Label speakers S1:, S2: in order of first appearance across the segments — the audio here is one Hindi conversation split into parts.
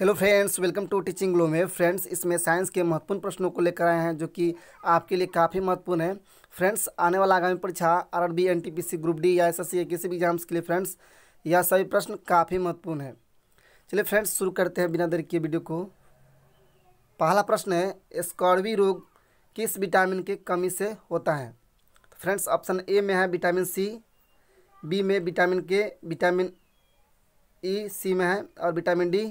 S1: hello friends welcome to teaching glow में फ्रेंड्स इसमें साइंस के महत्वपूर्ण प्रश्नों को लेकर आए हैं जो कि आपके लिए काफ़ी महत्वपूर्ण है फ्रेंड्स आने वाला आगामी परीक्षा R B N T P C group D या एस एस सी या किसी भी एग्जाम्स के लिए फ्रेंड्स यह सभी प्रश्न काफ़ी महत्वपूर्ण है चलिए फ्रेंड्स शुरू करते हैं बिना देर के वीडियो को पहला प्रश्न है स्कॉर्वी रोग किस विटामिन के कमी से होता है तो फ्रेंड्स ऑप्शन ए में है विटामिन सी बी में vitamin K vitamin E C में है और vitamin D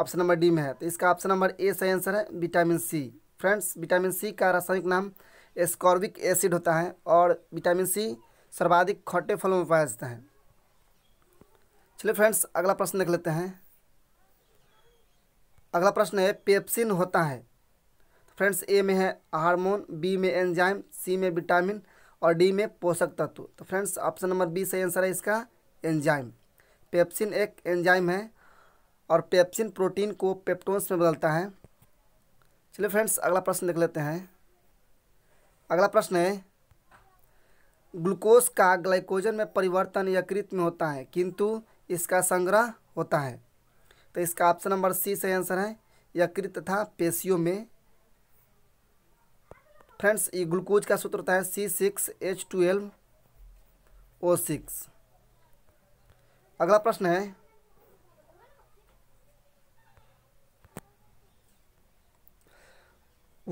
S1: option number D में है तो इसका ऑप्शन नंबर ए सही आंसर है vitamin C friends vitamin C का रासायनिक नाम एस्कॉर्बिक एसिड होता है और विटामिन सी सर्वाधिक खट्टे फलों में पाया जाता है चलिए फ्रेंड्स अगला प्रश्न देख लेते हैं अगला प्रश्न है पेप्सिन होता है तो फ्रेंड्स ए में है हार्मोन बी में एंजाइम सी में विटामिन और डी में पोषक तत्व तो फ्रेंड्स ऑप्शन नंबर बी सही आंसर है इसका एंजाइम पेप्सिन एक एंजाइम है और पेप्सिन प्रोटीन को पेप्टोन्स में बदलता है चलिए फ्रेंड्स अगला प्रश्न देख लेते हैं अगला प्रश्न है ग्लूकोज का ग्लाइकोजन में परिवर्तन यकृत में होता है किंतु इसका संग्रह होता है तो इसका ऑप्शन नंबर सी सही आंसर है यकृत तथा पेशियों में फ्रेंड्स ये ग्लूकोज का सूत्र होता है C six H twelve O six अगला प्रश्न है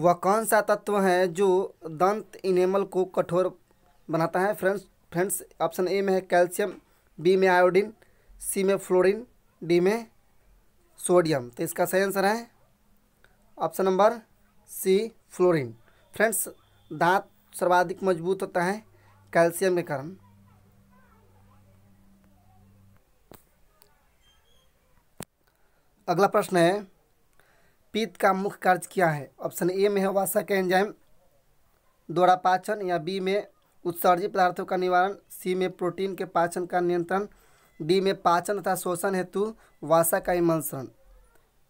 S1: वह कौन सा तत्व है जो दंत इनेमल को कठोर बनाता है फ्रेंड्स फ्रेंड्स ऑप्शन ए में है कैल्शियम बी में आयोडीन सी में फ्लोरीन डी में सोडियम तो इसका सही आंसर है option number C fluorine friends दांत सर्वाधिक मजबूत होता है कैल्शियम के कारण अगला प्रश्न है पित्त का मुख्य कार्य क्या है ऑप्शन ए में है वासक एंजाइम द्वारा पाचन या बी में उत्सर्जी पदार्थों का निवारण सी में प्रोटीन के पाचन का नियंत्रण डी में पाचन तथा शोषण हेतु वासा का इमल्सन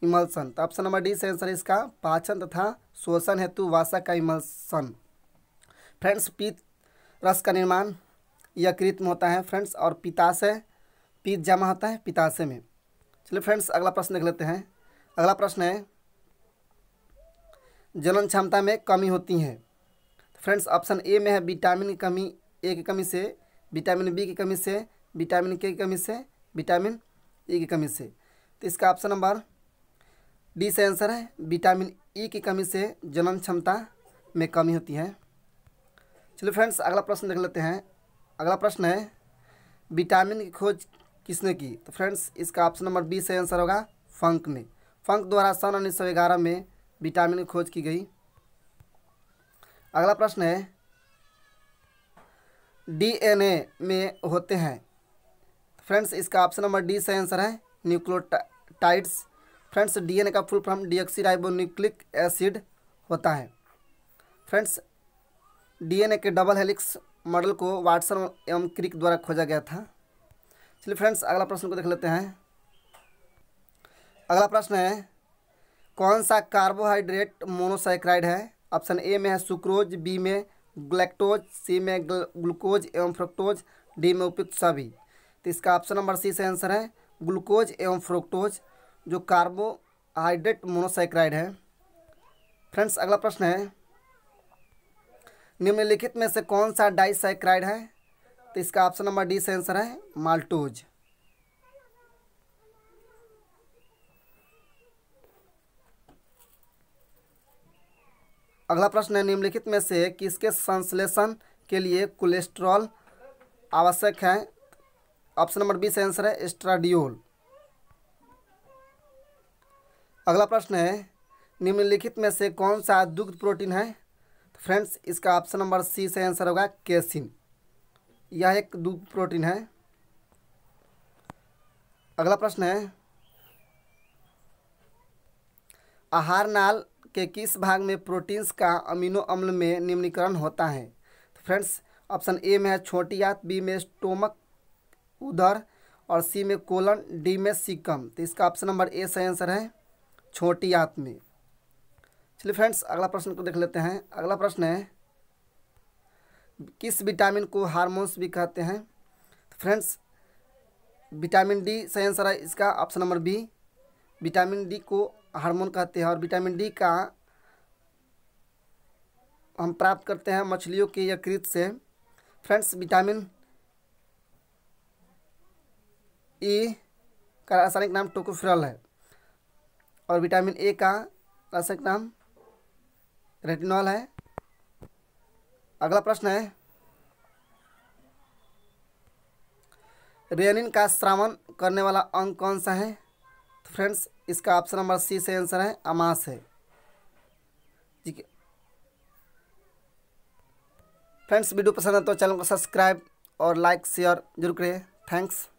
S1: इमल्सन तो ऑप्शन नंबर डी से आंसर इसका पाचन तथा शोषण हेतु वासा का इमल्सन फ्रेंड्स पीत रस का निर्माण यह में होता है फ्रेंड्स और पिताशय पीत जमा होता है पिताशय में चलिए फ्रेंड्स अगला प्रश्न देख लेते हैं अगला प्रश्न है जलन क्षमता में कमी होती है तो फ्रेंड्स ऑप्शन ए में है विटामिन की कमी ए की कमी से विटामिन बी की कमी से विटामिन के की कमी से विटामिन ई की कमी से तो इसका ऑप्शन नंबर डी से आंसर है विटामिन ई की कमी से जनन क्षमता में कमी होती है चलिए फ्रेंड्स अगला प्रश्न देख लेते हैं अगला प्रश्न है विटामिन की खोज किसने की तो फ्रेंड्स इसका ऑप्शन नंबर बी से आंसर होगा फंक ने फंक द्वारा सन उन्नीस में विटामिन की खोज की गई अगला प्रश्न है डीएनए में होते हैं फ्रेंड्स इसका ऑप्शन नंबर डी सही आंसर है न्यूक्लियोटाइड्स फ्रेंड्स डीएनए का फुल फॉर्म डीऑक्सीराइबोन्यूक्लिक एसिड होता है फ्रेंड्स डीएनए के डबल हेलिक्स मॉडल को वाटसन एवं क्रिक द्वारा खोजा गया था चलिए फ्रेंड्स अगला प्रश्न को देख लेते हैं अगला प्रश्न है कौन सा कार्बोहाइड्रेट मोनोसाइक्राइड है ऑप्शन ए में है सुक्रोज बी में ग्लैक्टोज सी में ग्लूकोज एवं फ्रुक्टोज डी में उपयुक्त सभी तो इसका ऑप्शन नंबर सी से आंसर है ग्लूकोज एवं फ्रुक्टोज जो कार्बोहाइड्रेट मोनोसाइक्राइड है फ्रेंड्स अगला प्रश्न है निम्नलिखित में से कौन सा डाइसाइक्राइड है तो इसका ऑप्शन नंबर डी से आंसर है माल्टोज अगला प्रश्न है निम्नलिखित में से किसके संश्लेषण के लिए कोलेस्ट्रॉल आवश्यक है ऑप्शन नंबर बी से आंसर है एस्ट्राडियोल अगला प्रश्न है निम्नलिखित में से कौन सा दुग्ध प्रोटीन है तो फ्रेंड्स इसका ऑप्शन नंबर सी से आंसर होगा केसिन यह एक दुग्ध प्रोटीन है अगला प्रश्न है आहार नाल के किस भाग में प्रोटीन्स का अमीनो अम्ल में निम्नीकरण होता है तो फ्रेंड्स ऑप्शन ए में है छोटी आंत बी में स्टोमक उधर और सी में कोलन डी में सिकम तो इसका ऑप्शन नंबर ए सही आंसर है छोटी आंत में चलिए फ्रेंड्स अगला प्रश्न को देख लेते हैं अगला प्रश्न है किस विटामिन को हारमोन्स भी कहते हैं तो फ्रेंड्स विटामिन डी सही आंसर है इसका option number B vitamin D को हार्मोन कहते हैं और विटामिन डी का हम प्राप्त करते हैं मछलियों के यकृत से फ्रेंड्स विटामिन ई का रासायनिक नाम टोकोफ्रल है और विटामिन ए का रासायनिक नाम रेटिनॉल है अगला प्रश्न है रेनिन का श्रावण करने वाला अंग कौन सा है तो फ्रेंड्स इसका ऑप्शन नंबर सी से आंसर है अमास है ठीक है फ्रेंड्स वीडियो पसंद है तो चैनल को सब्सक्राइब और लाइक शेयर जरूर करिए थैंक्स